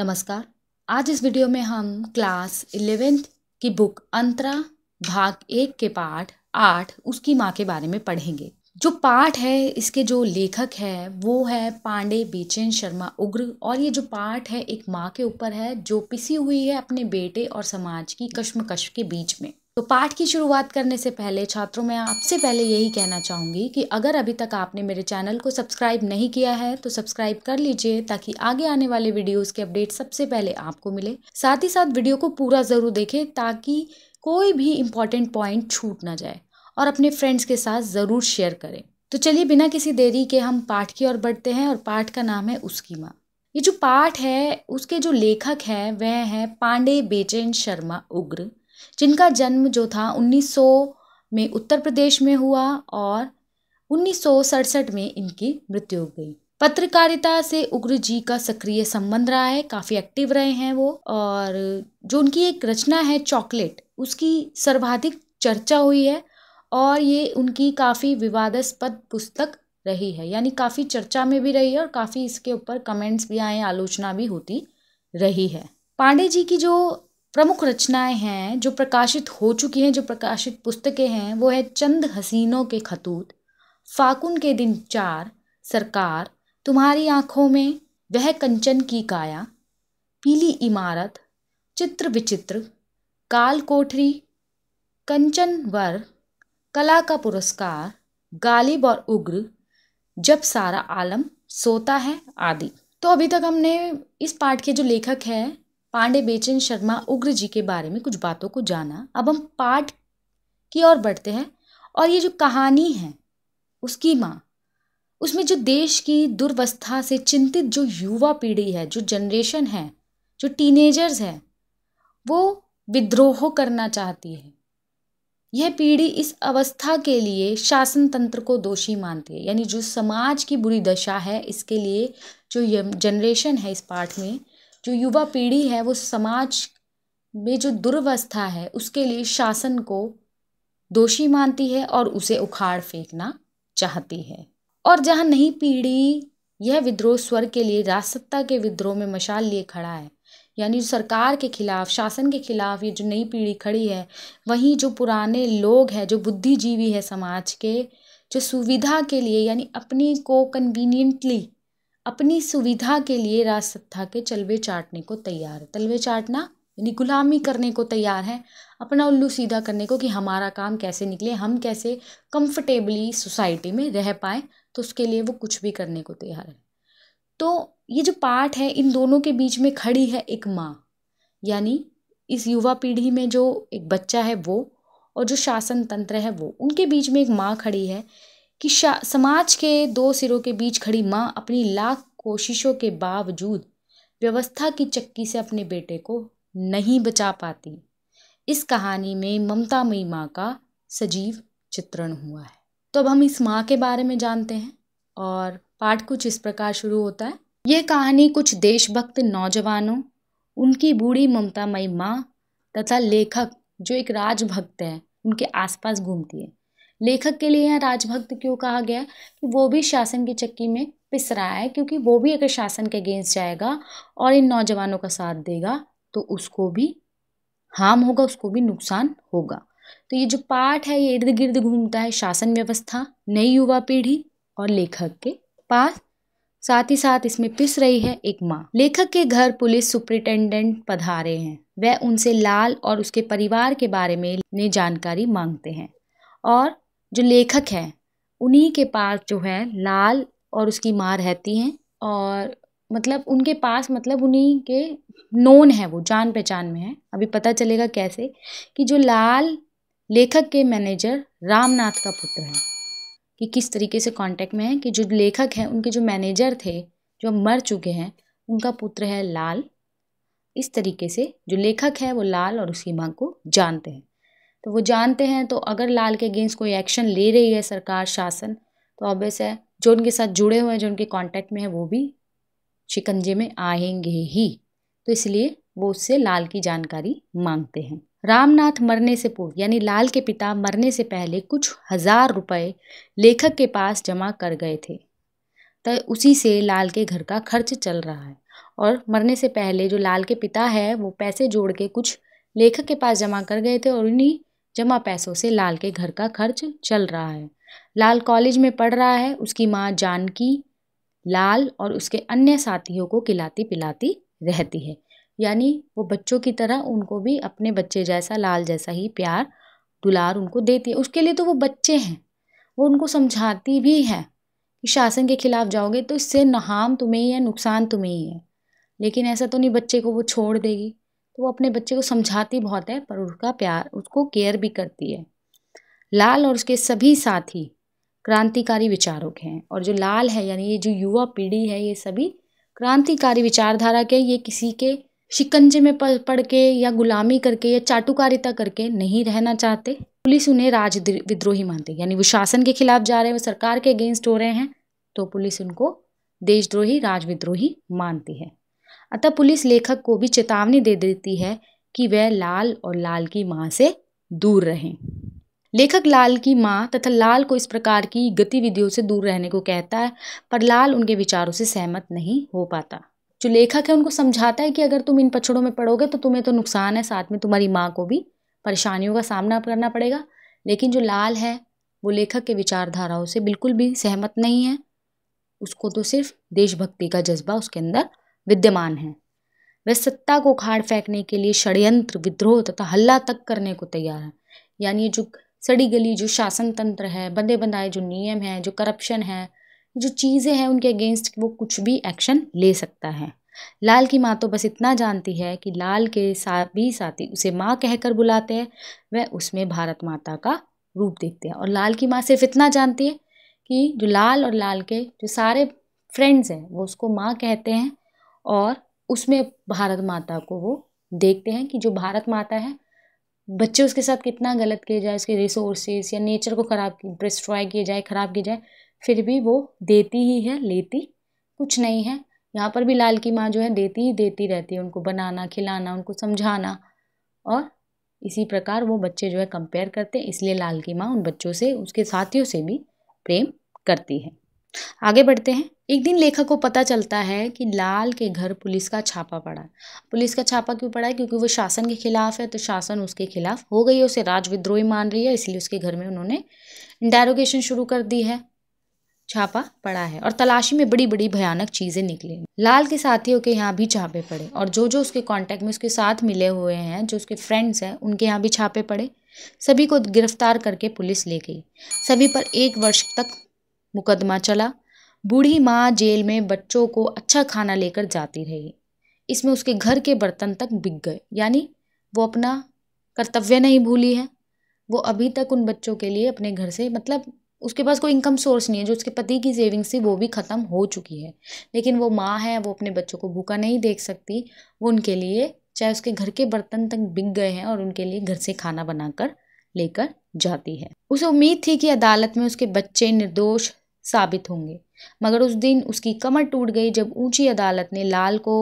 नमस्कार आज इस वीडियो में हम क्लास इलेवेंथ की बुक अंतरा भाग एक के पाठ आठ उसकी माँ के बारे में पढ़ेंगे जो पाठ है इसके जो लेखक है वो है पांडे बेचैन शर्मा उग्र और ये जो पाठ है एक माँ के ऊपर है जो पिसी हुई है अपने बेटे और समाज की कश्मकश के बीच में तो पाठ की शुरुआत करने से पहले छात्रों मैं आपसे पहले यही कहना चाहूँगी कि अगर अभी तक आपने मेरे चैनल को सब्सक्राइब नहीं किया है तो सब्सक्राइब कर लीजिए ताकि आगे आने वाले वीडियोज़ के अपडेट सबसे पहले आपको मिले साथ ही साथ वीडियो को पूरा ज़रूर देखें ताकि कोई भी इम्पॉर्टेंट पॉइंट छूट ना जाए और अपने फ्रेंड्स के साथ ज़रूर शेयर करें तो चलिए बिना किसी देरी के हम पाठ की ओर बढ़ते हैं और पाठ का नाम है उसकी माँ ये जो पाठ है उसके जो लेखक हैं वह हैं पांडे बेचैन शर्मा उग्र जिनका जन्म जो था 1900 में उत्तर प्रदेश में हुआ और उन्नीस में इनकी मृत्यु हो गई पत्रकारिता से उग्र जी का सक्रिय संबंध रहा है काफ़ी एक्टिव रहे हैं वो और जो उनकी एक रचना है चॉकलेट उसकी सर्वाधिक चर्चा हुई है और ये उनकी काफ़ी विवादास्पद पुस्तक रही है यानी काफ़ी चर्चा में भी रही है और काफ़ी इसके ऊपर कमेंट्स भी आए आलोचना भी होती रही है पांडे जी की जो प्रमुख रचनाएं हैं जो प्रकाशित हो चुकी हैं जो प्रकाशित पुस्तकें हैं वो है चंद हसीनों के खतूत फाकुन के दिन चार सरकार तुम्हारी आँखों में वह कंचन की काया पीली इमारत चित्र विचित्र काल कोठरी कंचन वर कला का पुरस्कार गालिब और उग्र जब सारा आलम सोता है आदि तो अभी तक हमने इस पाठ के जो लेखक हैं पांडे बेचन शर्मा उग्र जी के बारे में कुछ बातों को जाना अब हम पाठ की ओर बढ़ते हैं और ये जो कहानी है उसकी माँ उसमें जो देश की दुर्वस्था से चिंतित जो युवा पीढ़ी है जो जनरेशन है जो टीनेजर्स है वो विद्रोह करना चाहती है यह पीढ़ी इस अवस्था के लिए शासन तंत्र को दोषी मानती है यानी जो समाज की बुरी दशा है इसके लिए जो जनरेशन है इस पाठ में जो युवा पीढ़ी है वो समाज में जो दुर्वस्था है उसके लिए शासन को दोषी मानती है और उसे उखाड़ फेंकना चाहती है और जहाँ नहीं पीढ़ी यह विद्रोह स्वर के लिए राजसत्ता के विद्रोह में मशाल लिए खड़ा है यानी सरकार के खिलाफ शासन के खिलाफ ये जो नई पीढ़ी खड़ी है वहीं जो पुराने लोग हैं जो बुद्धिजीवी है समाज के जो सुविधा के लिए यानी अपनी को कन्वीनियंटली अपनी सुविधा के लिए राजसत्ता के चलवे चाटने को तैयार है तलवे चाटना यानी गुलामी करने को तैयार है अपना उल्लू सीधा करने को कि हमारा काम कैसे निकले हम कैसे कंफर्टेबली सोसाइटी में रह पाए तो उसके लिए वो कुछ भी करने को तैयार है तो ये जो पाठ है इन दोनों के बीच में खड़ी है एक माँ यानी इस युवा पीढ़ी में जो एक बच्चा है वो और जो शासन तंत्र है वो उनके बीच में एक माँ खड़ी है कि समाज के दो सिरों के बीच खड़ी माँ अपनी लाख कोशिशों के बावजूद व्यवस्था की चक्की से अपने बेटे को नहीं बचा पाती इस कहानी में ममता मई माँ का सजीव चित्रण हुआ है तो अब हम इस माँ के बारे में जानते हैं और पाठ कुछ इस प्रकार शुरू होता है यह कहानी कुछ देशभक्त नौजवानों उनकी बूढ़ी ममता मई माँ तथा लेखक जो एक राजभक्त है उनके आसपास घूमती है लेखक के लिए यहाँ राजभक्त क्यों कहा गया कि वो भी शासन की चक्की में पिस रहा है क्योंकि वो भी अगर शासन के अगेंस्ट जाएगा और इन नौजवानों का साथ देगा तो उसको भी हार्म होगा उसको भी नुकसान होगा तो ये जो पाठ है ये इर्द गिर्द घूमता है शासन व्यवस्था नई युवा पीढ़ी और लेखक के पास साथ ही साथ इसमें पिस रही है एक माँ लेखक के घर पुलिस सुप्रिंटेंडेंट पधारे हैं वह उनसे लाल और उसके परिवार के बारे में जानकारी मांगते हैं और जो लेखक हैं उन्हीं के पास जो है लाल और उसकी माँ रहती हैं और मतलब उनके पास मतलब उन्हीं के नोन है वो जान पहचान में है अभी पता चलेगा कैसे कि जो लाल लेखक के मैनेजर रामनाथ का पुत्र है कि किस तरीके से कांटेक्ट में है कि जो लेखक हैं उनके जो मैनेजर थे जो मर चुके हैं उनका पुत्र है लाल इस तरीके से जो लेखक है वो लाल और उसकी माँ को जानते हैं तो वो जानते हैं तो अगर लाल के अगेंस्ट कोई एक्शन ले रही है सरकार शासन तो ऑब्वियस है जो उनके साथ जुड़े हुए हैं जो उनके कांटेक्ट में है वो भी शिकंजे में आएंगे ही तो इसलिए वो उससे लाल की जानकारी मांगते हैं रामनाथ मरने से पूर्व यानी लाल के पिता मरने से पहले कुछ हजार रुपए लेखक के पास जमा कर गए थे तो उसी से लाल के घर का खर्च चल रहा है और मरने से पहले जो लाल के पिता है वो पैसे जोड़ के कुछ लेखक के पास जमा कर गए थे और उन्हीं जमा पैसों से लाल के घर का खर्च चल रहा है लाल कॉलेज में पढ़ रहा है उसकी माँ जानकी लाल और उसके अन्य साथियों को खिलाती पिलाती रहती है यानी वो बच्चों की तरह उनको भी अपने बच्चे जैसा लाल जैसा ही प्यार दुलार उनको देती है उसके लिए तो वो बच्चे हैं वो उनको समझाती भी है कि शासन के खिलाफ जाओगे तो इससे नहाम तुम्हें ही है नुकसान तुम्हें ही है लेकिन ऐसा तो नहीं बच्चे को वो छोड़ देगी तो वो अपने बच्चे को समझाती बहुत है पर उसका प्यार उसको केयर भी करती है लाल और उसके सभी साथी क्रांतिकारी विचारक हैं और जो लाल है यानी ये जो युवा पीढ़ी है ये सभी क्रांतिकारी विचारधारा के ये किसी के शिकंजे में पड़ के या गुलामी करके या चाटुकारिता करके नहीं रहना चाहते पुलिस उन्हें राज विद्रोही मानती यानी वो शासन के खिलाफ जा रहे हैं वो सरकार के अगेंस्ट हो रहे हैं तो पुलिस उनको देशद्रोही राज विद्रोही मानती है अतः पुलिस लेखक को भी चेतावनी दे देती है कि वह लाल और लाल की माँ से दूर रहें लेखक लाल की माँ तथा लाल को इस प्रकार की गतिविधियों से दूर रहने को कहता है पर लाल उनके विचारों से सहमत नहीं हो पाता जो लेखक है उनको समझाता है कि अगर तुम इन पछड़ों में पड़ोगे तो तुम्हें तो नुकसान है साथ में तुम्हारी माँ को भी परेशानियों का सामना करना पड़ेगा लेकिन जो लाल है वो लेखक के विचारधाराओं से बिल्कुल भी सहमत नहीं है उसको तो सिर्फ देशभक्ति का जज्बा उसके अंदर विद्यमान हैं वे सत्ता को उखाड़ फेंकने के लिए षड्यंत्र विद्रोह तथा हल्ला तक करने को तैयार है यानी जो सड़ी गली जो शासन तंत्र है बंदे बंदाए जो नियम है जो करप्शन है जो चीज़ें हैं उनके अगेंस्ट वो कुछ भी एक्शन ले सकता है लाल की माँ तो बस इतना जानती है कि लाल के सभी साथी उसे माँ कहकर बुलाते हैं वह उसमें भारत माता का रूप देखते हैं और लाल की माँ सिर्फ इतना जानती है कि जो लाल और लाल के जो सारे फ्रेंड्स हैं वो उसको माँ कहते हैं और उसमें भारत माता को वो देखते हैं कि जो भारत माता है बच्चे उसके साथ कितना गलत किया जाए उसके रिसोर्सेज या नेचर को ख़राब डिस्ट्रॉय किया जाए ख़राब किया जाए फिर भी वो देती ही है लेती कुछ नहीं है यहाँ पर भी लाल की माँ जो है देती ही देती रहती है उनको बनाना खिलाना उनको समझाना और इसी प्रकार वो बच्चे जो है कंपेयर करते हैं इसलिए लाल की माँ उन बच्चों से उसके साथियों से भी प्रेम करती है आगे बढ़ते हैं एक दिन लेखक को पता चलता है कि लाल के घर पुलिस का छापा पड़ा पुलिस का छापा क्यों पड़ा है क्योंकि वो शासन के खिलाफ है तो शासन उसके खिलाफ हो गई है उसे राजविद्रोही मान रही है इसलिए उसके घर में उन्होंने डेरोगेशन शुरू कर दी है छापा पड़ा है और तलाशी में बड़ी बड़ी भयानक चीज़ें निकली लाल के साथियों के यहाँ भी छापे पड़े और जो जो उसके कांटेक्ट में उसके साथ मिले हुए हैं जो उसके फ्रेंड्स हैं उनके यहाँ भी छापे पड़े सभी को गिरफ्तार करके पुलिस ले गई सभी पर एक वर्ष तक मुकदमा चला बूढ़ी माँ जेल में बच्चों को अच्छा खाना लेकर जाती रही इसमें उसके घर के बर्तन तक बिक गए यानी वो अपना कर्तव्य नहीं भूली है वो अभी तक उन बच्चों के लिए अपने घर से मतलब उसके पास कोई इनकम सोर्स नहीं है जो उसके पति की सेविंग्स थी वो भी ख़त्म हो चुकी है लेकिन वो माँ है वो अपने बच्चों को भूखा नहीं देख सकती वो उनके लिए चाहे उसके घर के बर्तन तक बिक गए हैं और उनके लिए घर से खाना बनाकर लेकर जाती है उसे उम्मीद थी कि अदालत में उसके बच्चे निर्दोष साबित होंगे मगर उस दिन उसकी कमर टूट गई जब ऊंची अदालत ने लाल को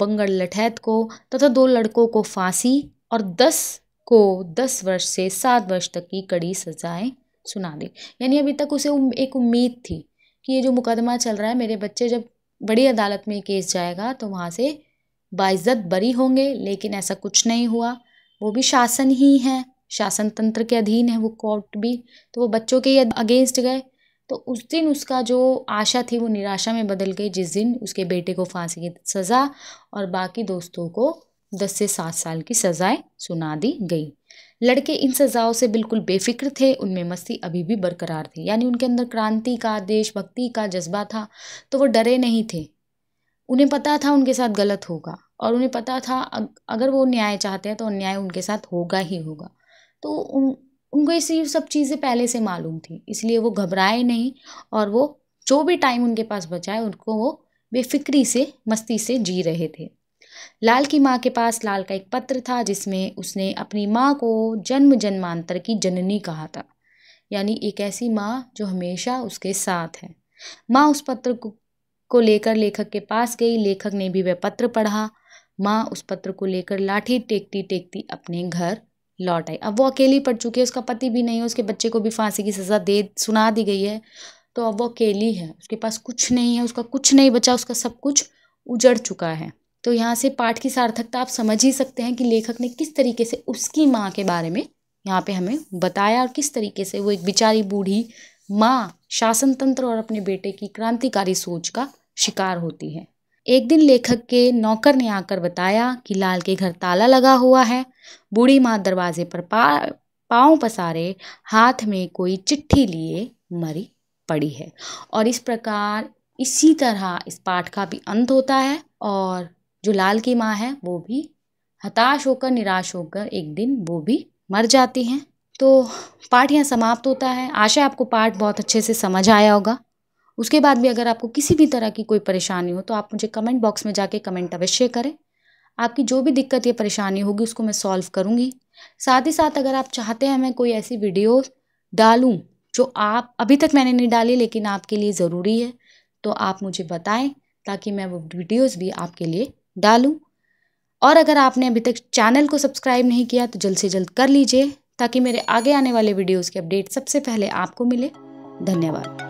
बंगड़ लठैत को तथा दो लड़कों को फांसी और दस को दस वर्ष से सात वर्ष तक की कड़ी सजाएं सुना दी यानी अभी तक उसे एक उम्मीद थी कि ये जो मुकदमा चल रहा है मेरे बच्चे जब बड़ी अदालत में केस जाएगा तो वहाँ से बाइज्जत बरी होंगे लेकिन ऐसा कुछ नहीं हुआ वो भी शासन ही है शासन तंत्र के अधीन है वो कोर्ट भी तो वो बच्चों के अगेंस्ट गए तो उस दिन उसका जो आशा थी वो निराशा में बदल गई जिस दिन उसके बेटे को फांसी की सज़ा और बाकी दोस्तों को दस से सात साल की सज़ाएं सुना दी गई लड़के इन सज़ाओं से बिल्कुल बेफिक्र थे उनमें मस्ती अभी भी बरकरार थी यानी उनके अंदर क्रांति का देशभक्ति का जज्बा था तो वो डरे नहीं थे उन्हें पता था उनके साथ गलत होगा और उन्हें पता था अगर वो न्याय चाहते हैं तो अन्याय उनके साथ होगा ही होगा तो उन उनको इसी सब चीज़ें पहले से मालूम थी इसलिए वो घबराए नहीं और वो जो भी टाइम उनके पास बचा है उनको वो बेफिक्री से मस्ती से जी रहे थे लाल की माँ के पास लाल का एक पत्र था जिसमें उसने अपनी माँ को जन्म जन्मांतर की जननी कहा था यानी एक ऐसी माँ जो हमेशा उसके साथ है माँ उस पत्र को, को लेकर लेखक के पास गई लेखक ने भी वह पत्र पढ़ा माँ उस पत्र को लेकर लाठी टेकती टेकती अपने घर लौट आई अब वो अकेली पड़ चुकी है उसका पति भी नहीं है उसके बच्चे को भी फांसी की सज़ा दे सुना दी गई है तो अब वो अकेली है उसके पास कुछ नहीं है उसका कुछ नहीं बचा उसका सब कुछ उजड़ चुका है तो यहाँ से पाठ की सार्थकता आप समझ ही सकते हैं कि लेखक ने किस तरीके से उसकी माँ के बारे में यहाँ पे हमें बताया और किस तरीके से वो एक बिचारी बूढ़ी माँ शासन तंत्र और अपने बेटे की क्रांतिकारी सोच का शिकार होती है एक दिन लेखक के नौकर ने आकर बताया कि लाल के घर ताला लगा हुआ है बूढ़ी माँ दरवाजे पर पा पाँव पसारे हाथ में कोई चिट्ठी लिए मरी पड़ी है और इस प्रकार इसी तरह इस पाठ का भी अंत होता है और जो लाल की माँ है वो भी हताश होकर निराश होकर एक दिन वो भी मर जाती हैं तो पाठ यहाँ समाप्त होता है आशा है आपको पाठ बहुत अच्छे से समझ आया होगा उसके बाद भी अगर आपको किसी भी तरह की कोई परेशानी हो तो आप मुझे कमेंट बॉक्स में जाके कमेंट अवश्य करें आपकी जो भी दिक्कत या परेशानी होगी उसको मैं सॉल्व करूँगी साथ ही साथ अगर आप चाहते हैं मैं कोई ऐसी वीडियो डालूँ जो आप अभी तक मैंने नहीं डाली लेकिन आपके लिए ज़रूरी है तो आप मुझे बताएं ताकि मैं वो वीडियोस भी आपके लिए डालूं और अगर आपने अभी तक चैनल को सब्सक्राइब नहीं किया तो जल्द से जल्द कर लीजिए ताकि मेरे आगे आने वाले वीडियोस के अपडेट सबसे पहले आपको मिले धन्यवाद